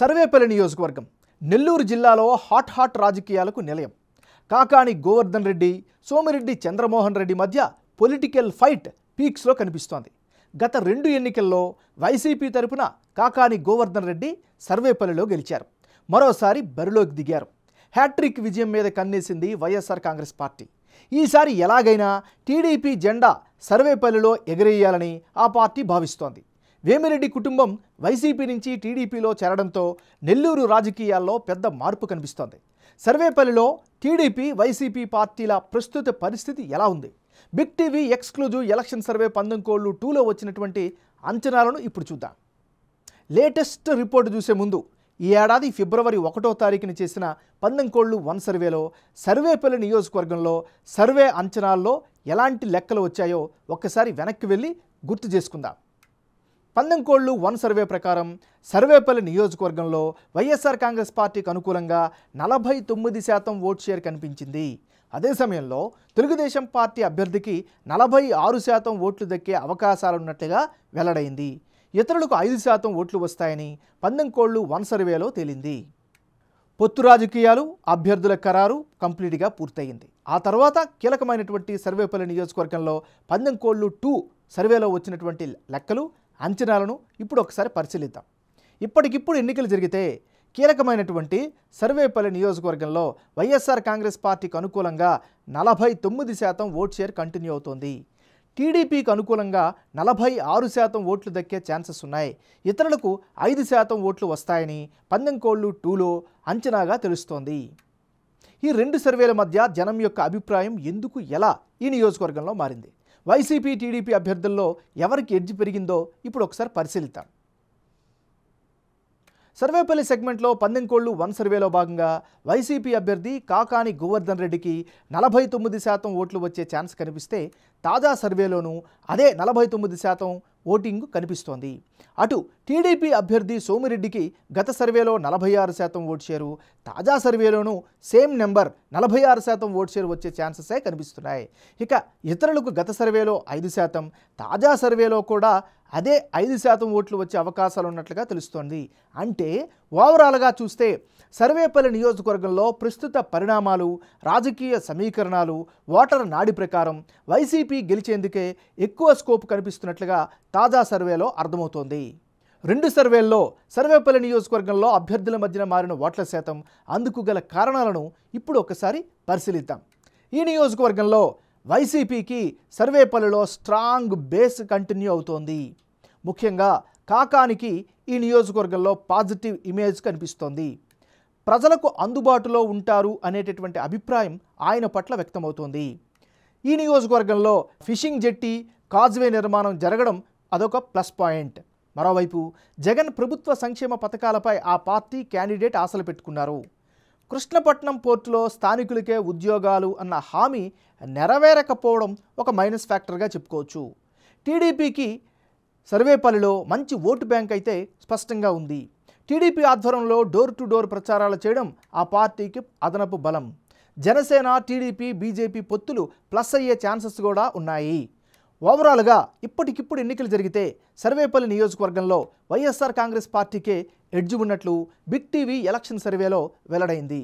సర్వేపల్లి నియోజకవర్గం నెల్లూరు జిల్లాలో hot hot రాజకీయాలకు నిలయం కాకాణి గోవర్ధన్ రెడ్డి సోమిరెడ్డి చంద్రమోహన్ రెడ్డి మధ్య పొలిటికల్ ఫైట్ పీక్స్లో కనిపిస్తోంది గత రెండు ఎన్నికల్లో వైసీపీ తరపున కాకాణి గోవర్ధన్ రెడ్డి సర్వేపల్లిలో గెలిచారు మరోసారి బరిలోకి దిగారు హ్యాట్రిక్ విజయం మీద కన్నేసింది వైఎస్ఆర్ కాంగ్రెస్ పార్టీ ఈసారి ఎలాగైనా టీడీపీ జెండా సర్వేపల్లిలో ఎగరేయాలని ఆ పార్టీ భావిస్తోంది వేమిరెడ్డి కుటుంబం వైసీపీ నుంచి టీడీపీలో చేరడంతో నెల్లూరు రాజకీయాల్లో పెద్ద మార్పు కనిపిస్తోంది సర్వేపల్లిలో టీడీపీ వైసీపీ పార్టీల ప్రస్తుత పరిస్థితి ఎలా ఉంది big TV exclusive election survey కోళ్లు టూలో వచ్చినటువంటి అంచనాలను ఇప్పుడు చూద్దాం లేటెస్ట్ రిపోర్టు చూసే ముందు ఈ ఏడాది ఫిబ్రవరి ఒకటో తారీఖున చేసిన పందెంకోళ్ళు వన్ సర్వేలో సర్వేపల్లి నియోజకవర్గంలో సర్వే అంచనాల్లో ఎలాంటి లెక్కలు వచ్చాయో ఒక్కసారి వెనక్కి వెళ్ళి గుర్తు చేసుకుందాం కోళ్లు వన్ సర్వే ప్రకారం సర్వేపల్లి నియోజకవర్గంలో వైఎస్ఆర్ కాంగ్రెస్ పార్టీకి అనుకూలంగా నలభై తొమ్మిది శాతం ఓట్ షేర్ కనిపించింది అదే సమయంలో తెలుగుదేశం పార్టీ అభ్యర్థికి నలభై ఆరు శాతం ఓట్లు దక్కే అవకాశాలున్నట్లుగా వెల్లడైంది ఇతరులకు ఐదు శాతం ఓట్లు వస్తాయని కోళ్లు వన్ సర్వేలో తేలింది పొత్తు రాజకీయాలు అభ్యర్థుల ఖరారు కంప్లీట్గా పూర్తయింది ఆ తర్వాత కీలకమైనటువంటి సర్వేపల్లి నియోజకవర్గంలో పందెంకోళ్ళు టూ సర్వేలో వచ్చినటువంటి లెక్కలు అంచనాలను ఇప్పుడు ఒకసారి పరిశీలిద్దాం ఇప్పటికిప్పుడు ఎన్నికలు జరిగితే కీలకమైనటువంటి సర్వేపల్లి నియోజకవర్గంలో వైఎస్ఆర్ కాంగ్రెస్ పార్టీకి అనుకూలంగా నలభై తొమ్మిది శాతం ఓట్ షేర్ కంటిన్యూ అవుతోంది టీడీపీకి అనుకూలంగా నలభై ఆరు శాతం ఓట్లు దక్కే ఛాన్సెస్ ఉన్నాయి ఇతరులకు ఐదు శాతం ఓట్లు వస్తాయని పందెంకోళ్ళు టూలో అంచనాగా తెలుస్తోంది ఈ రెండు సర్వేల మధ్య జనం యొక్క అభిప్రాయం ఎందుకు ఎలా ఈ నియోజకవర్గంలో మారింది వైసీపీ టీడీపీ అభ్యర్థుల్లో ఎవరికి ఎడ్జ్ పెరిగిందో ఇప్పుడు ఒకసారి పరిశీలిద్దాం సర్వేపల్లి సెగ్మెంట్లో పందెంకోళ్లు వన్ సర్వేలో భాగంగా వైసీపీ అభ్యర్థి కాకాని గోవర్ధన్ రెడ్డికి నలభై తొమ్మిది శాతం ఓట్లు వచ్చే ఛాన్స్ కనిపిస్తే తాజా సర్వేలోనూ అదే నలభై తొమ్మిది శాతం ఓటింగ్ కనిపిస్తోంది అటు టీడీపీ అభ్యర్థి సోమిరెడ్డికి గత సర్వేలో నలభై ఆరు శాతం ఓటు షేరు తాజా సర్వేలోనూ సేమ్ నెంబర్ నలభై ఆరు శాతం ఓటు షేరు వచ్చే ఛాన్సెసే కనిపిస్తున్నాయి ఇక ఇతరులకు గత సర్వేలో ఐదు శాతం తాజా సర్వేలో కూడా అదే ఐదు శాతం ఓట్లు వచ్చే అవకాశాలు ఉన్నట్లుగా తెలుస్తోంది అంటే ఓవరాల్గా చూస్తే సర్వేపల్లి నియోజకవర్గంలో ప్రస్తుత పరిణామాలు రాజకీయ సమీకరణాలు ఓటర్ నాడి ప్రకారం వైసీపీ గెలిచేందుకే ఎక్కువ స్కోప్ కనిపిస్తున్నట్లుగా తాజా సర్వేలో అర్థమవుతోంది రెండు సర్వేల్లో సర్వేపల్లి నియోజకవర్గంలో అభ్యర్థుల మధ్యన మారిన ఓట్ల శాతం అందుకు గల కారణాలను ఇప్పుడు ఒకసారి పరిశీలిద్దాం ఈ నియోజకవర్గంలో వైసీపీకి సర్వేపల్లిలో స్ట్రాంగ్ బేస్ కంటిన్యూ అవుతోంది ముఖ్యంగా కాకానికి ఈ నియోజకవర్గంలో పాజిటివ్ ఇమేజ్ కనిపిస్తోంది ప్రజలకు అందుబాటులో ఉంటారు అనేటటువంటి అభిప్రాయం ఆయన పట్ల వ్యక్తమవుతోంది ఈ నియోజకవర్గంలో ఫిషింగ్ జెట్టి కాజ్వే నిర్మాణం జరగడం అదొక ప్లస్ పాయింట్ మరోవైపు జగన్ ప్రభుత్వ సంక్షేమ పథకాలపై ఆ పార్టీ క్యాండిడేట్ ఆశలు పెట్టుకున్నారు కృష్ణపట్నం పోర్టులో స్థానికులకే ఉద్యోగాలు అన్న హామీ నెరవేరకపోవడం ఒక మైనస్ ఫ్యాక్టర్గా చెప్పుకోవచ్చు టీడీపీకి సర్వేపల్లిలో మంచి ఓటు బ్యాంక్ అయితే స్పష్టంగా ఉంది టీడీపీ ఆధ్వర్యంలో డోర్ టు డోర్ ప్రచారాలు చేయడం ఆ పార్టీకి అదనపు బలం జనసేన టీడీపీ బీజేపీ పొత్తులు ప్లస్ అయ్యే ఛాన్సెస్ కూడా ఉన్నాయి ఓవరాల్గా ఇప్పటికిప్పుడు ఎన్నికలు జరిగితే సర్వేపల్లి నియోజకవర్గంలో వైఎస్ఆర్ కాంగ్రెస్ పార్టీకే ఎడ్జ్ ఉన్నట్లు బిగ్ టీవీ ఎలక్షన్ సర్వేలో వెల్లడైంది